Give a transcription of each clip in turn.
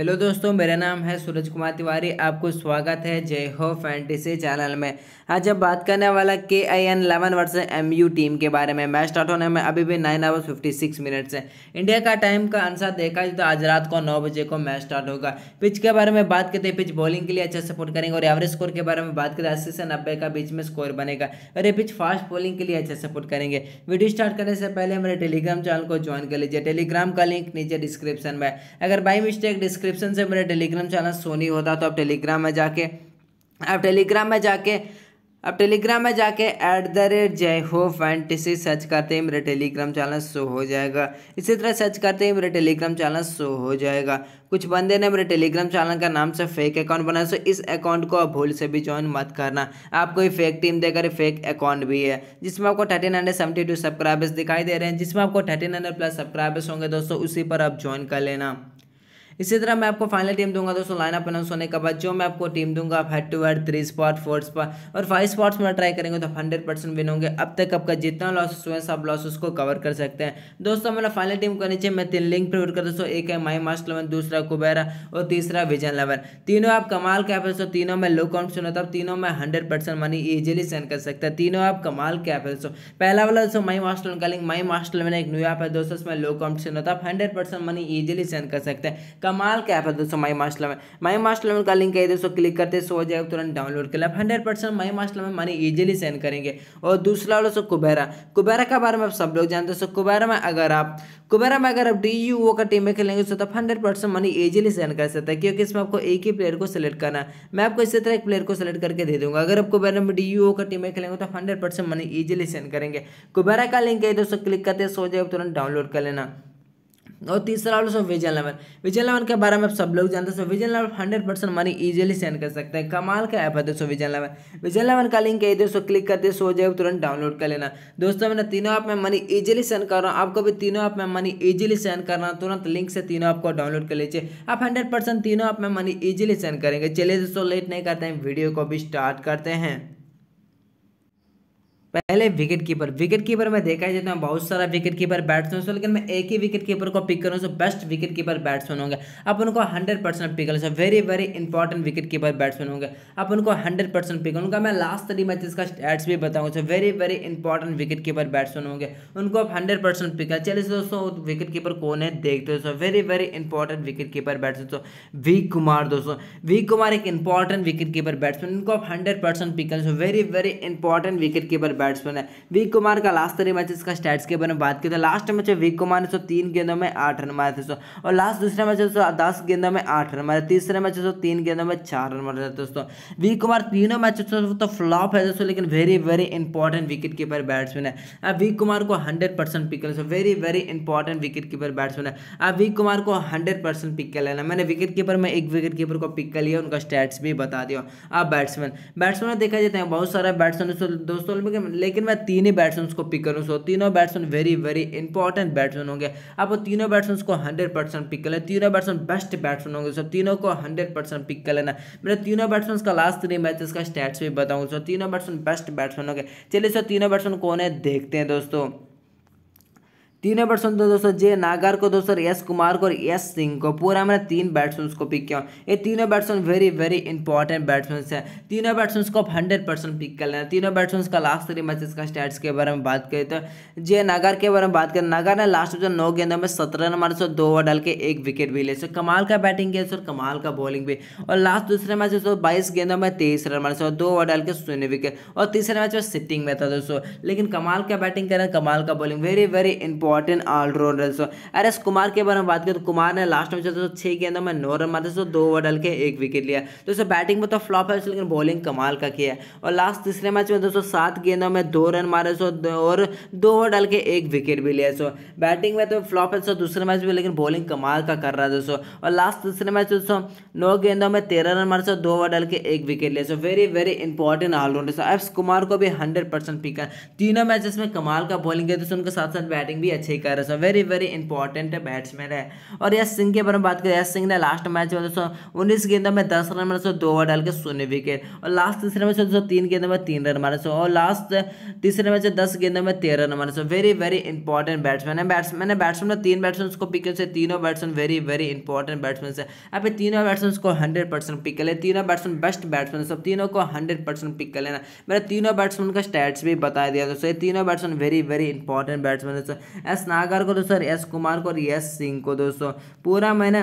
hello दोस्तों मेरा नाम है सूरज कुमार तिवारी आपको स्वागत है जय हो फैंटेसी चैनल में आज अब बात करने वाला के I N eleven versus M U team के बारे में मैच स्टार्ट होने में अभी भी nine hours fifty six minutes है इंडिया का टाइम का आंसर देखा जाए तो आज रात को नौ बजे को मैच स्टार्ट होगा पिच के बारे में बात करते हैं पिच बॉलिंग के लिए अच्छा सपोर्ट करेंगे और एवरेज स्कोर के बारे में बात करते हैं अस्सी से नब्बे का बीच में स्कोर बनेगा और ये पिच फास्ट बॉलिंग के लिए अच्छा सपोर्ट करेंगे वीडियो स्टार्ट करने से पहले मेरे टेलीग्राम चैनल को ज्वाइन कर लीजिए टेलीग्राम का लिंक नीचे डिस्क्रिप्शन में अगर बाई मिस्टेक डिस्क्रिप डिस्क्रिप्शन से मेरे टेलीग्राम चैनल सोनी होता तो आप टेलीग्राम में जाके आप टेलीग्राम में जाके अब टेलीग्राम में जाके ऐट द रेट जय हो फैंटिसी सर्च करते ही मेरा टेलीग्राम चैनल शो हो जाएगा इसी तरह सर्च करते ही मेरा टेलीग्राम चैनल शो हो जाएगा कुछ बंदे ने मेरे टेलीग्राम चैनल का नाम से फेक अकाउंट बनाया सो इस अकाउंट को आप भूल से भी ज्वाइन मत करना आपको ही फेक टीम देकर फेक अकाउंट भी है जिसमें आपको thirteen hundred seventy two subscribers दिखाई दे रहे हैं जिसमें आपको थर्टीन हंड्रेड प्लस सब्सक्राइबर्स होंगे दोस्तों उसी पर आप ज्वाइन कर लेना इसी तरह मैं आपको फाइनल टीम दूंगा दोस्तों लाइनअप अनाउंस होने के बाद जो मैं आपको टीम दूंगा आप head to head three spot four spot और फाइव स्पॉट्स में ट्राई करेंगे तो हंड्रेड परसेंट विन होंगे अब तक आपका जितना लॉसेस हुए सब लॉसेस को कवर कर सकते हैं दोस्तों मेरा फाइनल टीम के नीचे मैं तीन लिंक प्रोवाइड कर दोस्तों एक है माई मास्ट इलेवन दूसरा कुबेरा और तीसरा विजन इलेवन तीनों आप कमाल कैप है दोस्तों तीनों में लो काउंट होता है तीनों में hundred percent money easily send कर सकते हैं तीनों आप कमाल कैप है दोस्तों पहला वाला दोस्तों माई मास्ट इलेवन का लिंक माई मास्ट इलेवन एक न्यू ऐप है दोस्तों इसमें लो काउंट होता है hundred percent money easily send कर सकते हैं कमाल का ऐप है दोस्तों माई मास्टर लेवन माई मास्टर लेवन का लिंक है दोस्तों क्लिक करते सो हो जाएगा तुरंत डाउनलोड कर लें hundred percent my master eleven money easily send करेंगे और दूसरा दोस्तों कुबेरा कुबेरा के बारे में आप सब लोग जानते दोस्तों कुबेरा में अगर आप कुबेरा में अगर आप डी यू ओ का टीम में खेलेंगे तो आप hundred percent money easily send कर सकते हैं क्योंकि इसमें आपको एक ही प्लेयर को सिलेक्ट करना है मैं आपको इसी तरह एक प्लेयर को सिलेक्ट करके दे दूंगा अगर आप कुबेरा में डी यू ओ का टीम में खेलेंगे तो आप hundred percent money easily send करेंगे कुबेरा का लिंक है दोस्तों क्लिक करते सो जाएगा तुरंत डाउनलोड कर लेना और तीसरा वाला सो विजन लेवन विजन लेवन के बारे में आप सब लोग जानते हैं so vision level hundred percent money easily send कर सकते हैं कमाल का ऐप है दोस्तों विजन लेवन विजन लेवन का लिंक है इधर सो क्लिक करते सो जाए तुरंत डाउनलोड कर लेना दोस्तों मैंने तीनों ऐप में मनी ईजिली सेंड कर रहा हूँ आपको भी तीनों ऐप में मनी ईजिली सेंड करना तुरंत लिंक से तीनों ऐप को डाउनलोड कर लीजिए आप हंड्रेड तीनों ऐप में मनी ईजिली सेंड करेंगे चलिए दोस्तों लेट नहीं करते हैं वीडियो को भी स्टार्ट करते हैं पहले विकेट कीपर विकेट कीपर में देखा जाता तो हूँ बहुत सारा विकेट कीपर बैट्समैन से लेकिन मैं एक ही विकेट कीपर को पिक करूँ so best wicket keeper batsman होंगे आप उनको हंड्रेड परसेंट पिक करें so very very important wicket keeper batsman होंगे आप उनको हंड्रेड परसेंट पिक उनका मैं लास्ट थ्री मैचेस का स्टैट्स भी बताऊँ so very very important wicket keeper batsman होंगे उनको आप हंड्रेड परसेंट पिक कर चलिए दोस्तों विकेट कीपर कौन है देखते हो so very very important wicket keeper batsman so V Kumar दोस्तों वी कुमार एक इंपॉर्टेंट विकेट कीपर बैट्समैन उनको आप हंड्रेड परसेंट पिक करें so very very important wicket keeper batsman है वीक कुमार का लास्ट थ्री मैचेस का स्टैट्स के बारे में बात की तो लास्ट मैच में वी कुमार ने सो तीन गेंदों में आठ रन मारे थे सो और लास्ट दूसरे मैच में सो दस गेंदों में आठ रन मारे तीसरे मैच सो तीन गेंदों में चार रन मारे थे दोस्तों वी कुमार तीनों मैच तो फ्लॉप है दोस्तों लेकिन very very important wicket keeper batsman है अब वीक कुमार को हंड्रेड परसेंट पिक करना very very important wicket keeper batsman है अब वीक कुमार को हंड्रेड परसेंट पिक कर लेना मैंने विकेट कीपर में एक विकेट कीपर को पिक कर लिया उनका स्टैट्स भी बता दिया अब बैट्समैन बैट्समैन देखा जाता है बहुत सारे बैट्समैन दोस्तों लेकिन लेकिन मैं तीन ही बैट्समैन को पिक करूँ सो तीनों batsman very very important batsman होंगे आप तीनों बैट्समैन को हंड्रेड परसेंट पिक कर लें तीनों बैट्समैन बेस्ट बैट्समैन होंगे सो तीनों को हंड्रेड परसेंट पिक कर लेना मेरे तीनों बैट्समैन का लास्ट थ्री मैचेस का स्टैट्स भी बताऊँ सो तीनों बैट्समैन बेस्ट बैट्समैन होंगे चलिए सो तीनों बैट्समैन कौन है देखते हैं दोस्तों तीनों बैट्समैन तो दोस्तों जे नागर को दोस्तों एस कुमार को और एस सिंह को पूरा मैंने तीन बैट्समैन को पिक किया ये तीनों batsman very very important batsman है तीनों बैट्समैन को आप हंड्रेड परसेंट पिक कर लेना तीनों बैट्समैन का लास्ट थ्री मैचेस का स्टैट्स के बारे में बात करें तो जे नागर के बारे में बात करें नागर ने लास्ट में नौ गेंदों में सत्रह रन मारे सो दो ओवर डाल के एक विकेट भी ले सो कमाल का बैटिंग किया सर कमाल का बॉलिंग भी और लास्ट दूसरे मैच में बाईस गेंदों में तेईस रन मारे सो दो ओवर डाल के शून्य विकेट और तीसरे मैच में सिटिंग में था दोस्तों लेकिन कमाल का बैटिंग करें कमाल का bowling very very important important allrounder दोस्तों अरे कुमार के बारे में बात करें तो कुमार ने लास्ट में दोस्तों छह गेंदों में नौ रन मारे दोस्तों दो ओवर डल के एक विकेट लिया दोस्तों बैटिंग में तो फ्लॉप है लेकिन बॉलिंग कमाल का किया है और लास्ट तीसरे मैच में दोस्तों सात गेंदों में दो रन मारे सो तो और दो ओवर डाल के एक विकेट भी लिया सो बैटिंग में तो फ्लॉप है सो तो दूसरे मैच में लेकिन बॉलिंग कमाल का कर रहा है दोस्तों और लास्ट तीसरे मैच दोस्तों नौ गेंदों में तेरह रन मारे सो तो दो ओवर डाल के एक विकेट लिया so very very important allrounder so F Kumar को भी हंड्रेड परसेंट पिक तीनों मैचेस में कमाल का बॉलिंग है दोस्तों उनके साथ साथ बैटिंग भी अच्छे कर रहे हैं वेरी वेरी इंपॉर्टेंट बैट्समैन है और यश सिंह के बारे में बात करें यश सिंह ने लास्ट मैच में दोस्तों उन्नीस गेंदों में दस रन मारे दो ओवर डाल के शून्य विकेट और लास्ट तीसरे मैच दोस्तों तीन गेंदों में तीन रन मारे और लास्ट तीसरे मैच दस गेंदों में तेरह रन मारे वेरी वेरी इंपॉर्टेंट बैट्समैन है बैट्समैन है बैट्समैन तीन बैट्समैन को पिक से तीनों batsman very very important batsman है आप तीनों बैट्समैन को हंड्रेड परसेंट पिक करें तीनों बैट्समैन बेस्ट बैट्समैन सब तीनों को हंड्रेड परसेंट पिक कर लेना मेरा तीनों बैट्समैन का स्टैट्स भी बता दिया दोस्तों ये तीनों batsman very very important batsman है एस नागर को दोस्तों एस कुमार को और एस सिंह को दोस्तों पूरा मैंने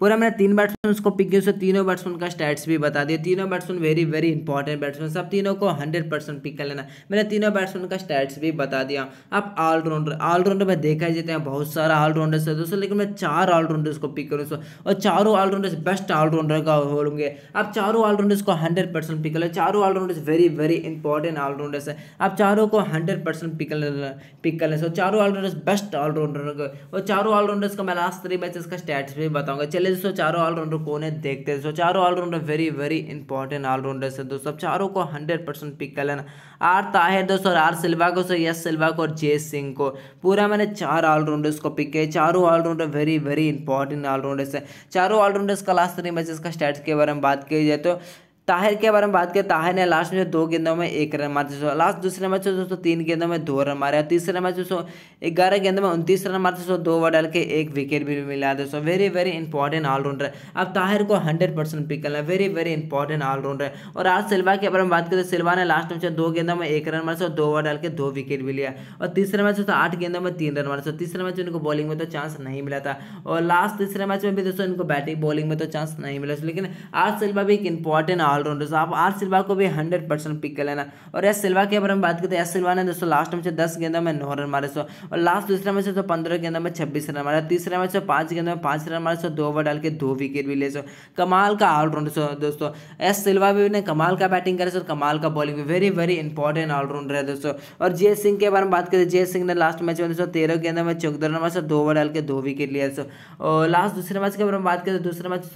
पूरा मैंने तीन बैट्समैन उसको पिक किया तीनों बैट्समैन का स्टैट्स भी बता दिया तीनों batsman very very important batsman सब तीनों को हंड्रेड परसेंट पिक कर लेना मैंने तीनों बैट्समैन का स्टैट्स भी बता दिया आप ऑलराउंडर ऑलराउंडर में देखा ही जाते हैं बहुत सारा ऑलराउंडर्स है दोस्तों लेकिन मैं चार ऑलराउंडर्स को पिक करूँ और चारों ऑलराउंडर्स बेस्ट ऑलराउंडर का होंगे आप चारों ऑलराउंडर्स को हंड्रेड परसेंट पिक कर लो चारों allrounders very very important allrounders है आप चारों को हंड्रेड परसेंट पिक कर पिक कर लें चारों ऑलराउंडर्स बेस्ट ऑलराउंडर और चारों ऑलराउंडर्स का मैं लास्ट थ्री मैचेस का स्टैट्स भी बताऊंगा चले पहले दोस्तों चारों ऑलराउंडर कौन है देखते हैं दोस्तों चारों allrounder very very important allrounder है दोस्तों चारों को हंड्रेड परसेंट पिक कर लेना आर ताहिर दोस्तों और आर सिल्वा को यस सिल्वा को और जे सिंह को पूरा मैंने चार ऑलराउंडर्स को पिक किया चारों allrounder very very important allrounders है चारों ऑलराउंडर्स का लास्ट थ्री मैचेस का स्टैट्स के बारे में बात की जाए तो ताहिर के बारे में बात करें ताहिर ने लास्ट में दो गेंदों में एक रन मारा दोस्तों लास्ट दूसरे मैच में दोस्तों तीन गेंदों में दो रन मारे तीसरे मैच दोस्तों ग्यारह गेंदों में उनतीस रन मारे दोस्तों दो ओवर डाल के एक विकेट भी मिला दोस्तों वेरी वेरी इंपॉर्टेंट ऑलराउंडर अब ताहिर को हंड्रेड परसेंट पिक करना वेरी वेरी इंपॉर्टेंट ऑलराउंडर और आज सिल्वा के बारे में बात करें सिल्वा ने लास्ट मैच में दो गेंदों में एक रन मारा दो ओवर डाल के दो विकेट भी लिया और तीसरे मैच दोस्तों आठ गेंदों में तीन रन दोस्तों तीसरे मैच उनको बॉलिंग में तो चांस नहीं मिला था और लास्ट तीसरे मैच में भी दोस्तों इनको बैटिंग बॉलिंग में तो चांस नहीं मिला लेकिन आज सिल्वा भी एक इंपॉर्टेंट ऑलराउंडर दोस्तों आप आर सिल्वा को भी हंड्रेड परसेंट पिक कर लेना और एस सिल्वा की अगर हम बात करते हैं एस तो सिल्वा ने दोस्तों लास्ट मैच में दस गेंदों में नौ रन मारे सो और लास्ट दूसरे मैच में तो पंद्रह गेंदों में छब्बीस रन मारे तीसरे मैच में पाँच गेंदों में पाँच रन मारे सो दो ओवर डाल के दो विकेट भी ले सो कमाल का ऑलराउंडर सो दोस्तों एस सिल्वा भी ने कमाल का बैटिंग करे सो कमाल का बॉलिंग भी वेरी वेरी इंपॉर्टेंट ऑलराउंडर है दोस्तों और जे सिंह के बारे में बात करें जय सिंह ने लास्ट मैच में दोस्तों तेरह गेंदों में चौदह रन मारे सो दो ओवर डाल के दो विकेट लिया सो और लास्ट दूसरे मैच के बारे में बात करें तो दूसरे मैच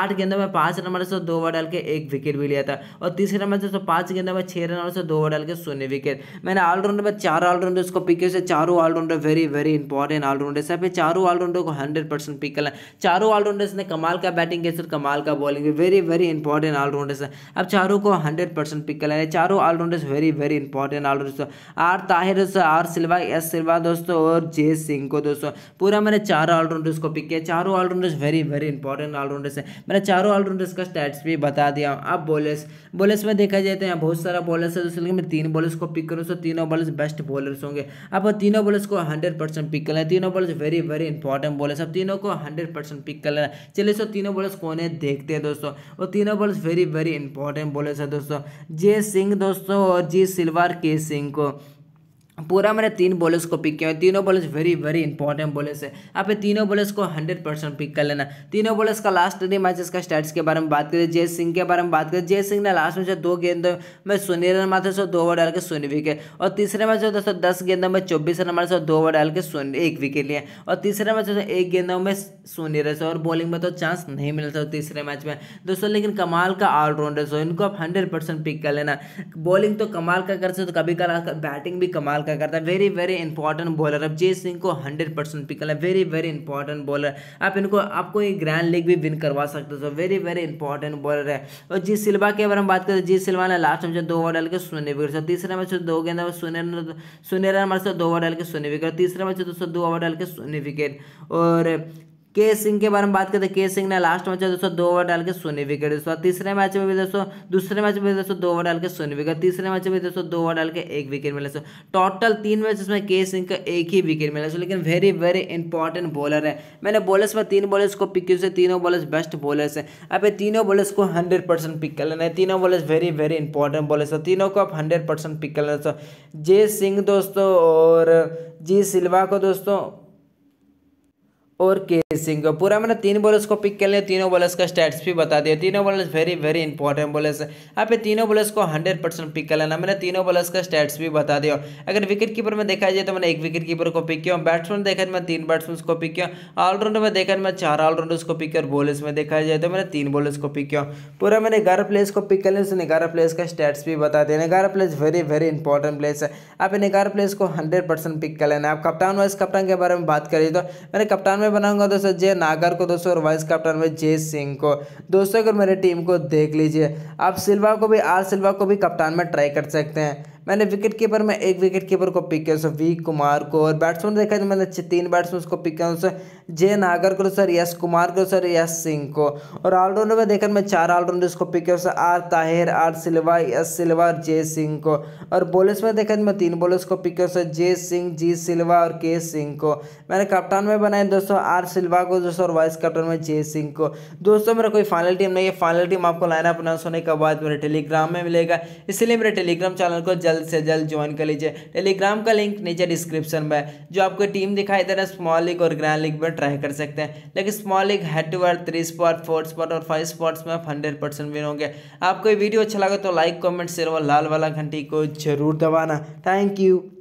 आठ गेंदों में पाँच रन मारे सो दो ओवर डाल के एक विकेट विकेट भी लिया था और तीसरे नंबर से पाँच में छः रन और से दो ओवर डाल के शून्य विकेट मैंने ऑलराउंडर में चार ऑलराउंडर को पिक किया चारों allrounder very very important allrounder से चारों ऑलराउंडर को हंड्रेड परसेंट पिक करना चारों ऑलराउंडर्स ने कमाल का बैटिंग की सिर्फ कमाल का bowling very very important allrounders है अब चारों को हंड्रेड परसेंट पिक करना चारों allrounders very very important allrounders R Tahir R Silva S Silva दोस्तों और जे सिंह को दोस्तों पूरा मैंने चार ऑलराउंडर्स को पिक किया चारों allrounders very very important allrounders है मैंने चारों ऑलराउंडर्स का स्टैट्स भी बता दिया अब बॉलर्स बॉलर्स में देखा जाए तो यहाँ बहुत सारा बॉलर्स है दोस्तों लेकिन मैं तीन बॉलर्स को पिक करूँ तो तीनों बॉलर्स बेस्ट बॉलर्स होंगे अब तीनों बॉलर्स को हंड्रेड परसेंट पिक कर लेना तीनों bowlers very very important bowlers अब तीनों को हंड्रेड परसेंट पिक कर लेना चलिए सो तीनों बॉलर्स कौन है देखते हैं दोस्तों और तीनों bowlers very very important bowlers है दोस्तों जे सिंह दोस्तों और जी सिल्वर के सिंह को पूरा मैंने तीन बॉलर्स को पिक किया है तीनों bowlers very very important bowlers है आप तीनों बॉलर्स को हंड्रेड परसेंट पिक कर लेना तीनों बॉलर्स का लास्ट थ्री मैचेस का स्टैट्स के बारे में बात करें जय सिंह के बारे में बात करें जय सिंह ने लास्ट मैच दो गेंदों में सुनी रन मारे सौ दो ओवर डाल के शून्य विकेट और तीसरे मैच दोस्तों दस गेंदों में चौबीस रन मारे सौ दो ओवर डाल के शून्य एक विकेट लिया और तीसरे मैच दोस्तों एक गेंदों में शून्य रन और बॉलिंग में तो चांस तो नहीं मिल सकता तीसरे मैच में दोस्तों लेकिन कमाल का ऑलराउंडर्स हो इनको आप हंड्रेड पिक कर लेना बॉलिंग तो कमाल का कर सकते तो कभी कभार बैटिंग भी कमाल क्या करता है वेरी वेरी इंपॉर्टेंट बॉलर अब जय सिंह को हंड्रेड परसेंट पिकल है वेरी वेरी इंपॉर्टेंट बॉलर आप इनको आपको ये ग्रैंड लीग भी विन करवा सकते हो वेरी वेरी इंपॉर्टेंट बॉलर है और जी सिल्वा के बारे में बात करें जी सिल्वा ने लास्ट मैच दो ओवर डाल के शून्य विकेट तीसरे मैच दो गेंद सुनेर सुनेर हमारे दो ओवर डाल के शून्य विकेट तीसरे मैच दोस्तों दो ओवर डाल के सुनने विकेट और के सिंह के बारे में बात करते के सिंह ने लास्ट मैच में दोस्तों दो ओवर डाल के शून्य विकेट दोस्तों तीसरे मैच में भी दोस्तों दूसरे मैच में दोस्तों दो ओवर डाल के शून्य विकेट तीसरे मैच में भी दोस्तों दो ओवर डाल के एक विकेट मिले सो टोटल तीन मैच में के सिंह का एक ही विकेट मिला सो लेकिन वेरी वेरी इंपॉर्टेंट बॉलर है मैंने बॉलर्स में तीन बॉलर्स को पिक किया तीनों बॉलर्स बेस्ट बॉलर्स है अब ये तीनों बॉलर्स को हंड्रेड परसेंट पिक कर लेना है तीनों bowlers very very important bowlers है तीनों को आप हंड्रेड परसेंट पिक कर लेना जे सिंह दोस्तों और जी सिल्वा को दोस्तों और के सिंह पूरा मैंने तीन बॉलर्स को पिक कर लिया तीनों बॉलर्स का स्टैट्स भी बता दिया तीनों bowlers very very important bowlers है यहाँ तीनों बॉलर्स को हंड्रेड परसेंट पिक कर लेना मैंने तीनों बॉलर्स का स्टैट्स भी बता दिया अगर विकेट कीपर में देखा जाए तो मैंने एक विकेट कीपर को पिक किया बैट्समैन देखा तो मैं तीन बैट्समैन को पिक किया ऑलराउंडर में देखा तो मैं चार ऑलराउंडर्स को पिक किया बॉलर्स में देखा जाए तो मैंने तीन बॉलर्स को पिक किया पूरा मैंने ग्यारह प्लेयर्स को पिक कर लिया उसने ग्यारह प्लेयर्स का स्टैट्स भी बता दिया ग्यारह players very very important players है आप इन ग्यारह प्लेयर्स को हंड्रेड पिक कर लेना आप कप्तान वाइज कप्तान के बारे में बात करिए तो मैंने कप्तान में बनाऊंगा दोस्तों जय नागर को दोस्तों और वाइस कैप्टन में जय सिंह को दोस्तों अगर मेरे टीम को देख लीजिए आप सिल्वा को भी आर सिल्वा को भी कप्तान में ट्राई कर सकते हैं मैंने विकेट कीपर में एक विकेट कीपर को पिक किया वी कुमार को और बैट्समैन देखा तो मैंने तीन बैट्समैन को पिक किया उनसे जे नागर को सर यश कुमार को सर यश सिंह को और ऑलराउंडर में देखा मैं चार ऑलराउंडर्स को पिक किया R Tahir R Silva S Silva और जे सिंह को और बॉलर्स में देखा मैं तीन बॉलर्स को पिक किया जे सिंह जी सिल्वा और के सिंह को मैंने कप्तान में बनाए दोस्तों आर सिल्वा को दोस्तों और वाइस कप्टन में जे सिंह को दोस्तों मेरा कोई फाइनल टीम नहीं है फाइनल टीम आपको लाइन अपना होने के बाद मेरे टेलीग्राम में मिलेगा इसलिए मेरे टेलीग्राम चैनल को जल्द जल्द से जल्द ज्वाइन कर लीजिए टेलीग्राम का लिंक नीचे डिस्क्रिप्शन में है जो आपको टीम दिखाई दे रहा है स्मॉल लीग और ग्रैंड लीग में ट्राई कर सकते हैं लेकिन small league head to word three spot four spot और फाइव स्पॉट्स में आप हंड्रेड परसेंट विन होंगे आपको ये वीडियो अच्छा लगा तो लाइक कॉमेंट शेयर और लाल वाला घंटी को जरूर दबाना थैंक यू